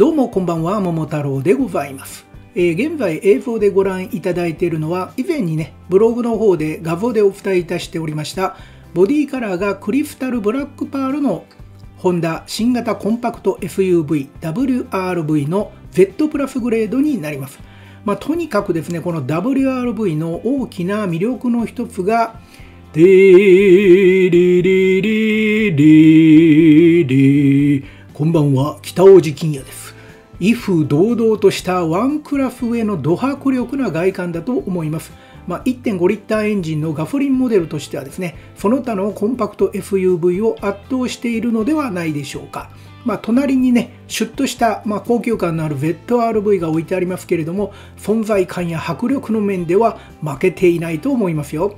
どうもこんばんは、桃太郎でございます。えー、現在映像でご覧いただいているのは、以前にね、ブログの方で画像でお伝えいたしておりました、ボディカラーがクリスタルブラックパールのホンダ新型コンパクト SUV WRV の Z プラスグレードになります。まあ、とにかくですね、この WRV の大きな魅力の一つが、リリリリリこんばんは、北大路金也です。威風堂々としたワンクラフ上のド迫力な外観だと思います。まあ、1.5リッターエンジンのガソリンモデルとしてはですね、その他のコンパクト SUV を圧倒しているのではないでしょうか。まあ、隣にね、シュッとした、まあ、高級感のある ZRV が置いてありますけれども、存在感や迫力の面では負けていないと思いますよ。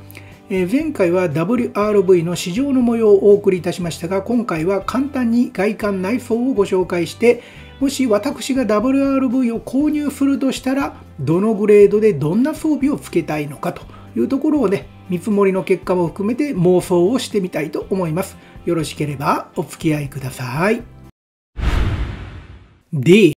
えー、前回は WRV の市場の模様をお送りいたしましたが、今回は簡単に外観内装をご紹介して、もし私が WRV を購入するとしたら、どのグレードでどんな装備をつけたいのかというところをね、見積もりの結果も含めて妄想をしてみたいと思います。よろしければお付き合いください。D、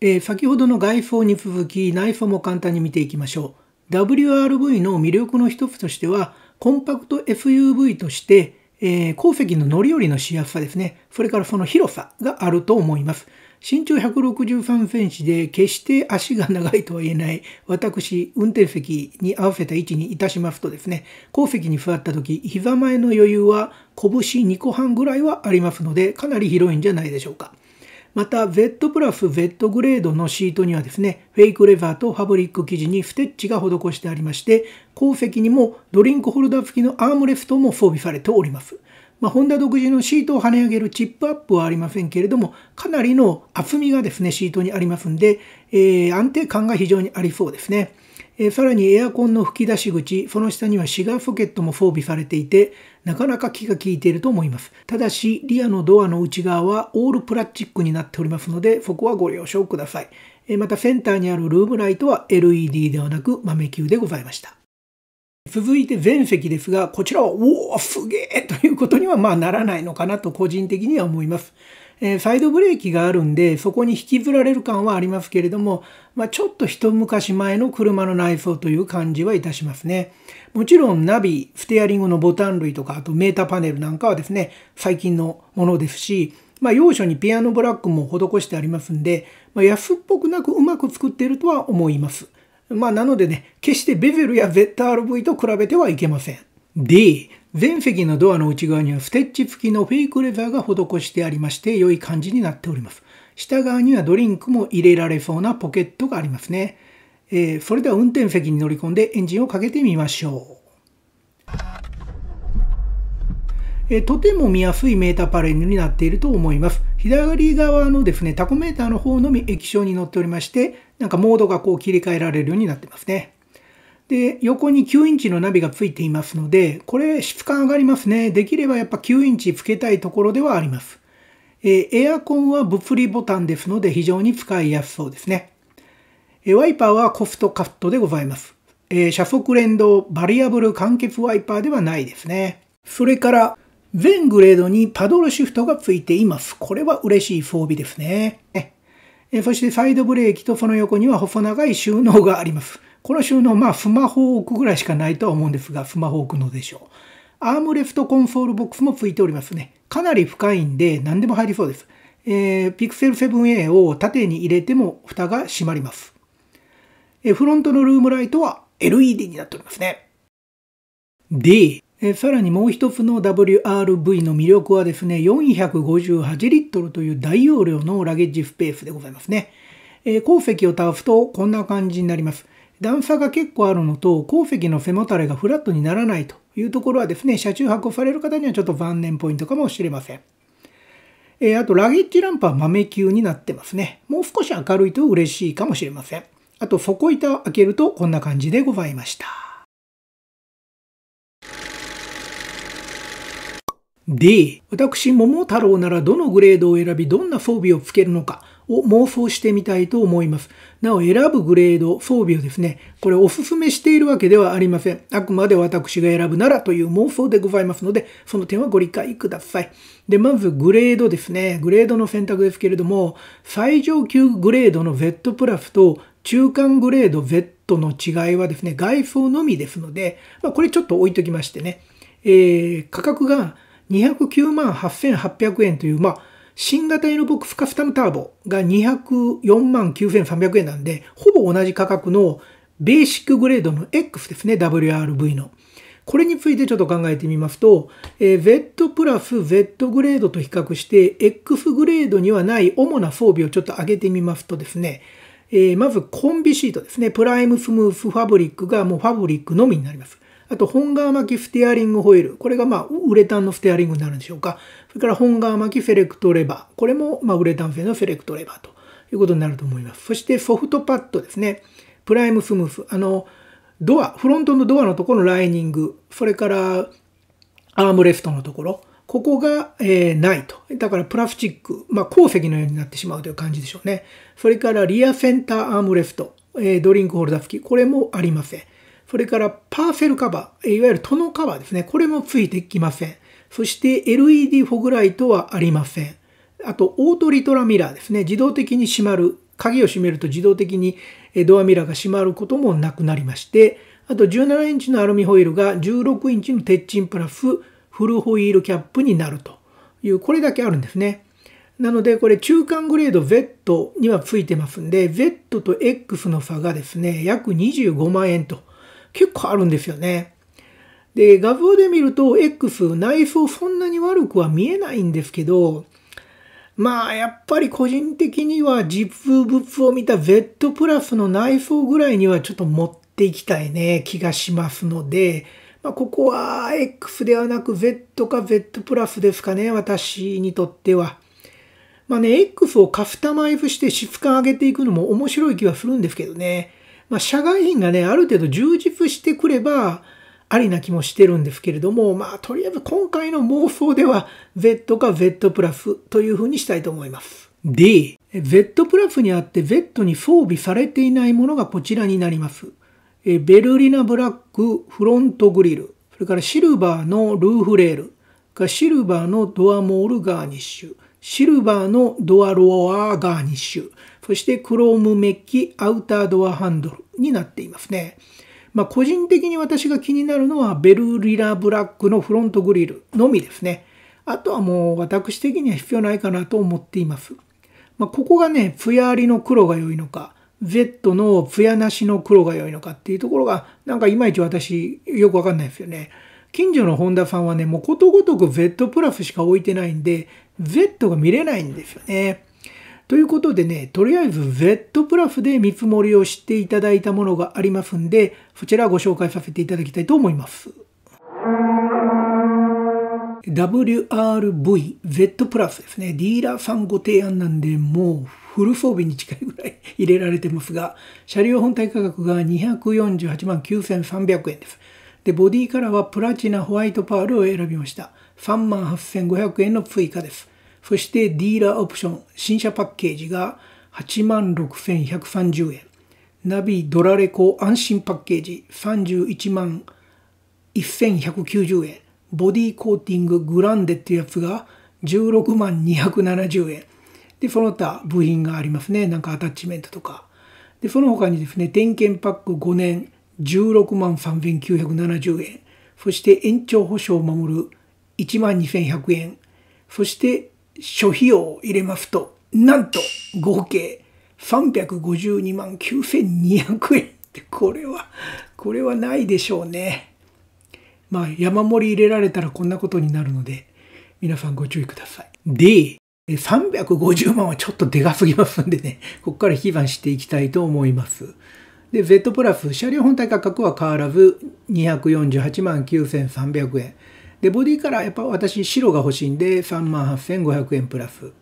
えー、先ほどの外装に続き内装も簡単に見ていきましょう。WRV の魅力の一つとしては、コンパクト SUV として、えー、鉱石の乗り降りのしやすさですね。それからその広さがあると思います。身長163センチで決して足が長いとは言えない私、運転席に合わせた位置にいたしますとですね、後席に座った時、膝前の余裕は拳2個半ぐらいはありますので、かなり広いんじゃないでしょうか。また Z プラス Z グレードのシートにはですね、フェイクレザーとファブリック生地にステッチが施してありまして、後席にもドリンクホルダー付きのアームレストも装備されております。まあ、ホンダ独自のシートを跳ね上げるチップアップはありませんけれども、かなりの厚みがですね、シートにありますんで、えー、安定感が非常にありそうですね。えー、さらにエアコンの吹き出し口、その下にはシガーソケットも装備されていて、なかなか気が利いていると思います。ただし、リアのドアの内側はオールプラスチックになっておりますので、そこはご了承ください。えー、またセンターにあるルームライトは LED ではなく豆球でございました。続いて全席ですが、こちらは、おお、すげえということにはまあならないのかなと個人的には思います。えー、サイドブレーキがあるんで、そこに引きずられる感はありますけれども、まあ、ちょっと一昔前の車の内装という感じはいたしますね。もちろんナビ、ステアリングのボタン類とか、あとメーターパネルなんかはですね、最近のものですし、まあ、要所にピアノブラックも施してありますんで、まあ、安っぽくなくうまく作っているとは思います。まあ、なのでね、決してベゼルや ZRV と比べてはいけません。D、全席のドアの内側にはステッチ付きのフェイクレザーが施してありまして、良い感じになっております。下側にはドリンクも入れられそうなポケットがありますね。えー、それでは運転席に乗り込んでエンジンをかけてみましょう。えとても見やすいメーターパレルになっていると思います。左側のですね、タコメーターの方のみ液晶に載っておりまして、なんかモードがこう切り替えられるようになってますね。で、横に9インチのナビがついていますので、これ質感上がりますね。できればやっぱ9インチつけたいところではあります。えエアコンは物理ボタンですので非常に使いやすそうですね。えワイパーはコストカットでございます。えー、車速連動バリアブル完結ワイパーではないですね。それから、全グレードにパドルシフトがついています。これは嬉しい装備ですね。えそしてサイドブレーキとその横には細長い収納があります。この収納、まあスマホを置くぐらいしかないとは思うんですが、スマホを置くのでしょう。アームレフトコンソールボックスもついておりますね。かなり深いんで何でも入りそうです。えー、Pixel 7a を縦に入れても蓋が閉まります。えフロントのルームライトは LED になっておりますね。D。えさらにもう一つの WRV の魅力はですね、458リットルという大容量のラゲッジスペースでございますね。え鉱石を倒すとこんな感じになります。段差が結構あるのと、鉱石の背もたれがフラットにならないというところはですね、車中泊をされる方にはちょっと残念ポイントかもしれません。えあと、ラゲッジランプは豆球になってますね。もう少し明るいと嬉しいかもしれません。あと、底板を開けるとこんな感じでございました。D、私、桃太郎ならどのグレードを選び、どんな装備をつけるのかを妄想してみたいと思います。なお、選ぶグレード、装備をですね、これお勧めしているわけではありません。あくまで私が選ぶならという妄想でございますので、その点はご理解ください。で、まずグレードですね。グレードの選択ですけれども、最上級グレードの Z プラスと中間グレード Z の違いはですね、外装のみですので、まあ、これちょっと置いときましてね、えー、価格が209万8800円という、まあ、新型エノボックスカスタムターボが204万9300円なんで、ほぼ同じ価格のベーシックグレードの X ですね、WRV の。これについてちょっと考えてみますと、えー、Z プラス Z グレードと比較して、X グレードにはない主な装備をちょっと上げてみますとですね、えー、まずコンビシートですね。プライムスムースファブリックがもうファブリックのみになります。あと、本革巻きフテアリングホイール。これが、まあ、ウレタンのフテアリングになるんでしょうか。それから、本革巻きフェレクトレバー。これも、まあ、ウレタン製のフェレクトレバーということになると思います。そして、ソフトパッドですね。プライムスムース。あの、ドア、フロントのドアのところのライニング。それから、アームレストのところ。ここが、えー、ないと。だからプラスチック、まあ、鉱石のようになってしまうという感じでしょうね。それからリアセンターアームレフト、えー、ドリンクホルダー付き、これもありません。それからパーセルカバー、いわゆるトノカバーですね。これもついてきません。そして LED フォグライトはありません。あと、オートリトラミラーですね。自動的に閉まる。鍵を閉めると自動的にドアミラーが閉まることもなくなりまして、あと17インチのアルミホイールが16インチの鉄チンプラスフルホイールキャップになるという、これだけあるんですね。なので、これ中間グレード Z には付いてますんで、Z と X の差がですね、約25万円と。結構あるんですよね。で、画像で見ると X 内装そんなに悪くは見えないんですけど、まあやっぱり個人的にはジップ実物を見た Z プラスの内装ぐらいにはちょっと持っていきたいね気がしますので、まあ、ここは X ではなく Z か Z プラスですかね私にとっては。まあね、X をカスタマイズして質感上げていくのも面白い気はするんですけどね。まあ、社外品がね、ある程度充実してくれば、ありな気もしてるんですけれども、まあ、とりあえず今回の妄想では、Z か Z プラスというふうにしたいと思います。D、Z プラスにあって Z に装備されていないものがこちらになります。ベルリナブラックフロントグリル、それからシルバーのルーフレール、シルバーのドアモールガーニッシュ、シルバーのドアロアガーニッシュ、そしてクロームメッキ、アウタードアハンドルになっていますね。まあ、個人的に私が気になるのはベルリラブラックのフロントグリルのみですね。あとはもう私的には必要ないかなと思っています。まあ、ここがね、ツヤありの黒が良いのか、Z のツヤなしの黒が良いのかっていうところが、なんかいまいち私よくわかんないですよね。近所の本田さんはね、もうことごとく Z プラスしか置いてないんで、Z が見れないんですよね。ということでね、とりあえず Z プラスで見積もりをしていただいたものがありますんで、そちらご紹介させていただきたいと思います。WRVZ プラスですね。ディーラーさんご提案なんで、もうフル装備に近いぐらい入れられてますが、車両本体価格が248万9300円です。で、ボディカラーはプラチナホワイトパールを選びました。3万8500円の追加です。そしてディーラーオプション、新車パッケージが86,130円。ナビドラレコ安心パッケージ31万1190円。ボディコーティンググランデっていうやつが16万270円。で、その他部品がありますね。なんかアタッチメントとか。で、その他にですね、点検パック5年16万3970円。そして延長保証を守る1万2100円。そして諸費用を入れますと、なんと合計352万9200円って、これは、これはないでしょうね。まあ、山盛り入れられたらこんなことになるので、皆さんご注意ください。で、350万はちょっとでかすぎますんでね、ここから非番していきたいと思います。で、Z プラス、車両本体価格は変わらず248万9300円。で、ボディからやっぱ私白が欲しいんで38,500円プラス。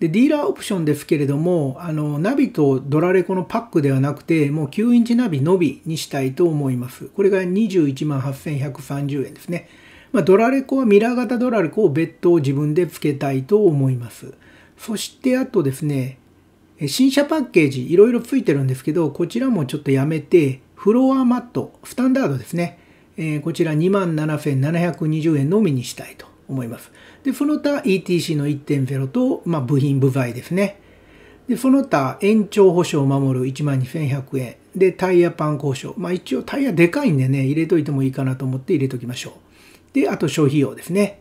で、ディーラーオプションですけれども、あの、ナビとドラレコのパックではなくて、もう9インチナビのみにしたいと思います。これが218,130円ですね。まあ、ドラレコはミラー型ドラレコを別途自分で付けたいと思います。そしてあとですね、新車パッケージいろいろ付いてるんですけど、こちらもちょっとやめて、フロアマット、スタンダードですね。えー、こちら2万7720円のみにしたいと思います。で、その他 ETC の1.0と、まあ、部品部材ですね。で、その他延長保証を守る1万2100円。で、タイヤパンク保証。まあ一応タイヤでかいんでね、入れといてもいいかなと思って入れときましょう。で、あと消費用ですね。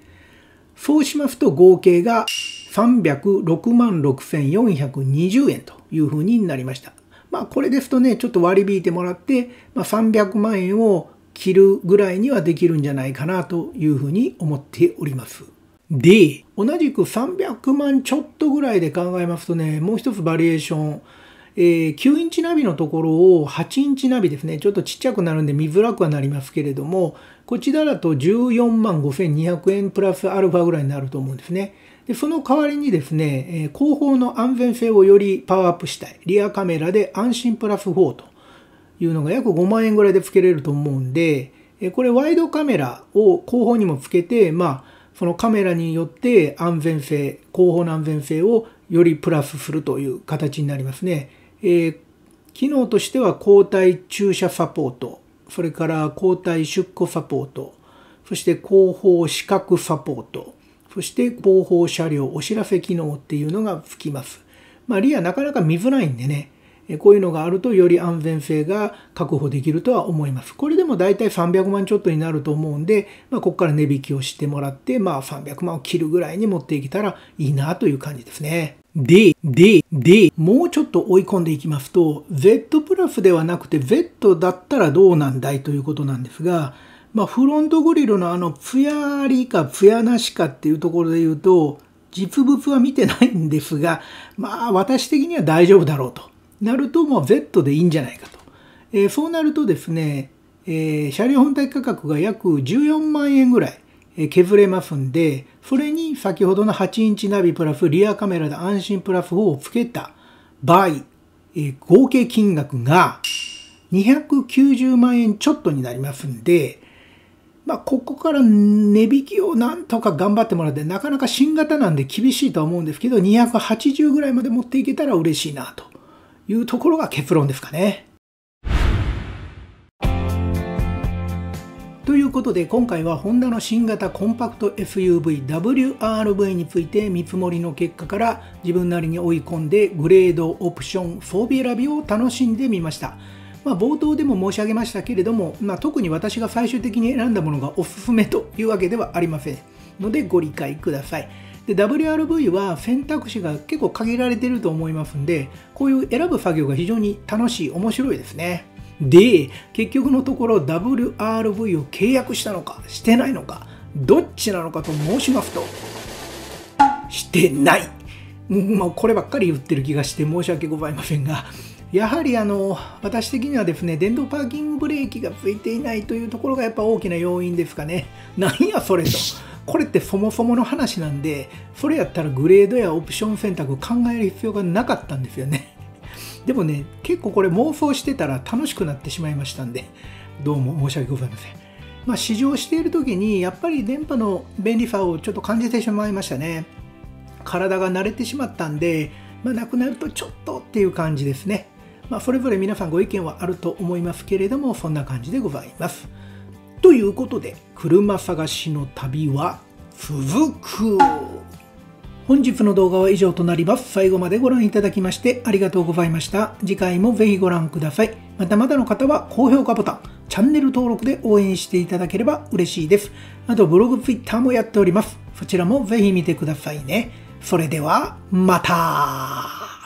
そうしますと合計が306万6420円というふうになりました。まあこれですとね、ちょっと割り引いてもらって、まあ、300万円をるぐらいにはできるんじゃないかなというふうに思っております。で、同じく300万ちょっとぐらいで考えますとね、もう一つバリエーション、えー、9インチナビのところを8インチナビですね、ちょっとちっちゃくなるんで見づらくはなりますけれども、こちらだと14万5200円プラスアルファぐらいになると思うんですね。でその代わりにですね、後方の安全性をよりパワーアップしたい。リアカメラで安心プラス4というのが約5万円ぐらいで付けれると思うんで、これワイドカメラを後方にも付けて、まあ、そのカメラによって安全性、後方の安全性をよりプラスするという形になりますね。えー、機能としては後体駐車サポート、それから後体出庫サポート、そして後方視覚サポート、そして後方車両お知らせ機能っていうのが付きます。まあ、リアなかなか見づらいんでね、こういうのがあるとより安全性が確保できるとは思います。これでも大体300万ちょっとになると思うんで、まあ、ここから値引きをしてもらって、まあ、300万を切るぐらいに持っていけたらいいなという感じですね。で、で、で、もうちょっと追い込んでいきますと、Z プラスではなくて Z だったらどうなんだいということなんですが、まあ、フロントグリルのあの、ツヤありかツヤなしかっていうところで言うと、実物は見てないんですが、まあ、私的には大丈夫だろうと。なるともう Z でいいんじゃないかと。えー、そうなるとですね、えー、車両本体価格が約14万円ぐらい、え削れますんで、それに先ほどの8インチナビプラスリアカメラで安心プラス4を付けた場合、え合計金額が290万円ちょっとになりますんで、まあ、ここから値引きをなんとか頑張ってもらって、なかなか新型なんで厳しいとは思うんですけど、280ぐらいまで持っていけたら嬉しいなというところが結論ですかね。ということで今回はホンダの新型コンパクト SUVWRV について見積もりの結果から自分なりに追い込んでグレードオプション装備選びを楽しんでみました。まあ、冒頭でも申し上げましたけれども、まあ、特に私が最終的に選んだものがおすすめというわけではありませんのでご理解ください。で WRV は選択肢が結構限られてると思いますんでこういう選ぶ作業が非常に楽しい面白いですねで結局のところ WRV を契約したのかしてないのかどっちなのかと申しますとしてない、まあ、こればっかり言ってる気がして申し訳ございませんがやはりあの私的にはですね電動パーキングブレーキがついていないというところがやっぱ大きな要因ですかねなんやそれと。これってそもそもの話なんでそれやったらグレードやオプション選択考える必要がなかったんですよね でもね結構これ妄想してたら楽しくなってしまいましたんでどうも申し訳ございませんまあ試乗している時にやっぱり電波の便利さをちょっと感じてしまいましたね体が慣れてしまったんでまあ、なくなるとちょっとっていう感じですねまあ、それぞれ皆さんご意見はあると思いますけれどもそんな感じでございますということで車探しの旅は続く本日の動画は以上となります最後までご覧いただきましてありがとうございました次回もぜひご覧くださいまたまだの方は高評価ボタンチャンネル登録で応援していただければ嬉しいですあとブログツイッターもやっておりますそちらもぜひ見てくださいねそれではまた